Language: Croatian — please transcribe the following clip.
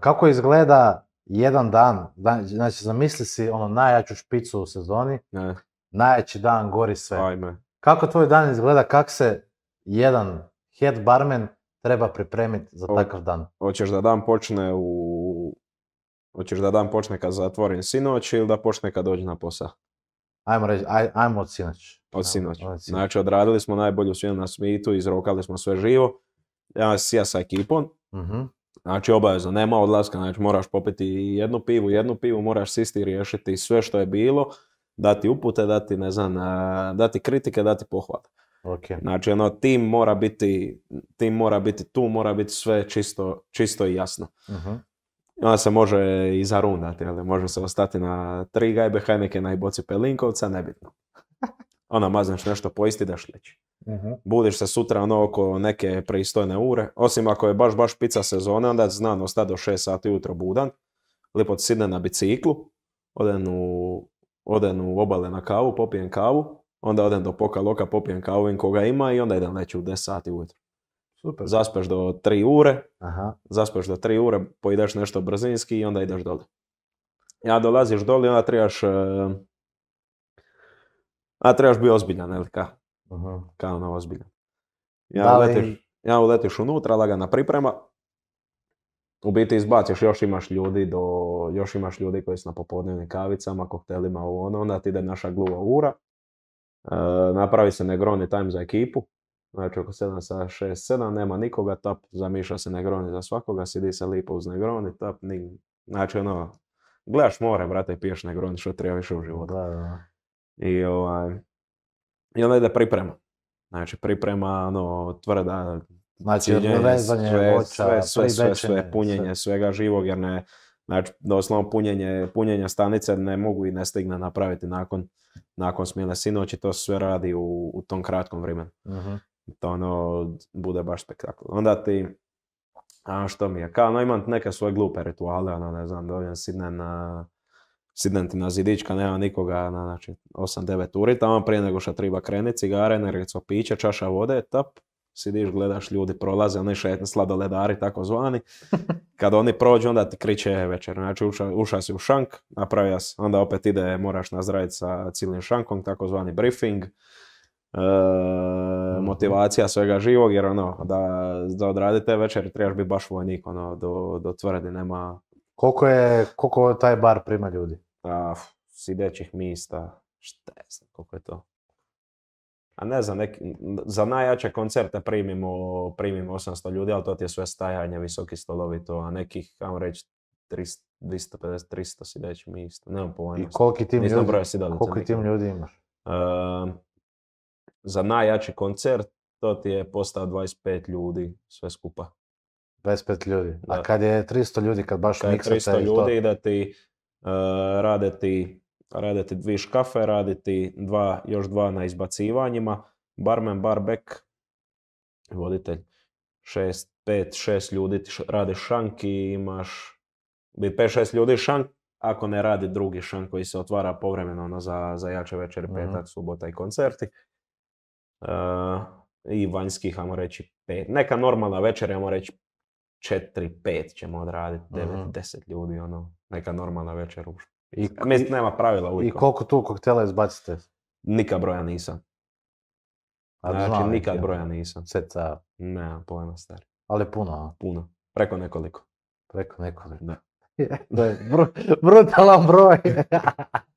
Kako izgleda jedan dan, znači zamisli si ono najjaču špicu u sezoni, najjači dan, gori sve. Ajme. Kako tvoj dan izgleda, kak se jedan head barman treba pripremiti za takav dan? Hoćeš da dan počne u... Hoćeš da dan počne kad zatvorim sinoć ili da počne kad dođe na posao? Ajmo reći, ajmo od sinoć. Od sinoć. Znači, odradili smo najbolju svinu na smitu, izrokali smo sve živo. Ja, ja sa ekipom. Mhm. Znači obavezno, nema odlaska, znači moraš popiti jednu pivu, jednu pivu, moraš sisti riješiti sve što je bilo, dati upute, dati, ne znam, e, dati kritike, dati pohvale. Okay. Znači, ono, tim mora biti, tim mora biti tu, mora biti sve čisto, čisto i jasno. uh se može i zarundati, ali može se ostati na tri gajbe na i boci Pelinkovca, nebitno. Onda mazneš nešto poisti, daš leći. Mhm. Budiš se sutra ono oko neke pristojne ure, osim ako je baš, baš pica sezone, onda znam ostati do 6 sati ujutro budan, lipo sidne na biciklu, odem u, u obale na kavu, popijem kavu, onda odem do poka loka, popijem kavu, in koga ima i onda idem leći u 10 sati ujutro. Super. Zaspeš do 3 ure, Aha. zaspeš do 3 ure, pojedeš nešto brzinski i onda ideš dole. Ja dolaziš dole i onda trebaš e, a trebaš biti ozbiljan, jel ka? Kao ono ozbiljan. Ja, uletiš, ja unutra, lagana priprema. U biti izbaciš, još imaš ljudi do, još imaš ljudi koji su na popodnevnim kavicama, koktelima, ovo ono, onda ti ide naša gluva ura. E, napravi se negroni time za ekipu. Znači oko 7 sa 6, 7, nema nikoga, tap, zamiša se negroni za svakoga, sidi se lipo uz negroni, tap, ni... Znači ono, gledaš more, brate, piješ negroni, što treba više u životu. I, ovaj, i onda ide priprema. Znači priprema, ono, tvrda, znači, ciljenje, sve, voća, sve, sve, sve, punjenje svega živog, jer ne, znači, doslovno punjenje, punjenje stanice ne mogu i ne stigne napraviti nakon, nakon smjene sinoć i to sve radi u, u tom kratkom vremenu. uh To ono, bude baš spektakl. Onda ti, a što mi je, kao, no imam neke svoje glupe rituale, ono, ne znam, dođem sidne na sidnete na zidička, nema nikoga, na, znači 8-9 uri, tamo prije nego što treba krenuti, cigare, energetsko piće, čaša vode, tap, sidiš, gledaš, ljudi prolaze, oni šetni sladoledari, tako zvani. Kad oni prođu, onda ti kriče e, večer. Znači, uša, si u šank, napravio si, onda opet ide, moraš nazdraviti sa cilim šankom, tako zvani briefing. E, mhm. motivacija svega živog, jer ono, da, da odradite večer, trebaš biti baš vojnik, ono, do, do tvrdi, nema... Koliko je, koliko taj bar prima ljudi? a, sidećih mista, šta je znam, koliko je to. A ne znam, neki, za najjače koncerte primimo, primimo 800 ljudi, ali to ti je sve stajanje, visoki stolovi to, a nekih, kao reći, 300, 250, 300 sidećih mista, nemam pojma. I koliki tim ljudi, koliki tim ljudi imaš? Uh, za najjači koncert to ti je postao 25 ljudi sve skupa. 25 ljudi. Da. A kad je 300 ljudi, kad baš kad 300 ljudi to... da ti E, raditi, raditi dvi škafe, raditi dva, još dva na izbacivanjima, barman, bar back, voditelj, šest, pet, šest ljudi radi šank imaš bi 5-6 ljudi šank, ako ne radi drugi šank koji se otvara povremeno ono, za, za jače večer, mm petak, subota i koncerti. E, I vanjskih, ajmo reći, pet. Neka normalna večer, ajmo reći četiri, pet ćemo odraditi, devet, uh deset ljudi, ono, neka normalna večer u I, Mislim, nema pravila uvijek. I koliko tu koktela izbacite? Nikad broja nisam. A znači, nikad broja nisam. Seca. Ne, pojma stari. Ali puno, a? Puno. Preko nekoliko. Preko nekoliko. Da. da je brutalan broj.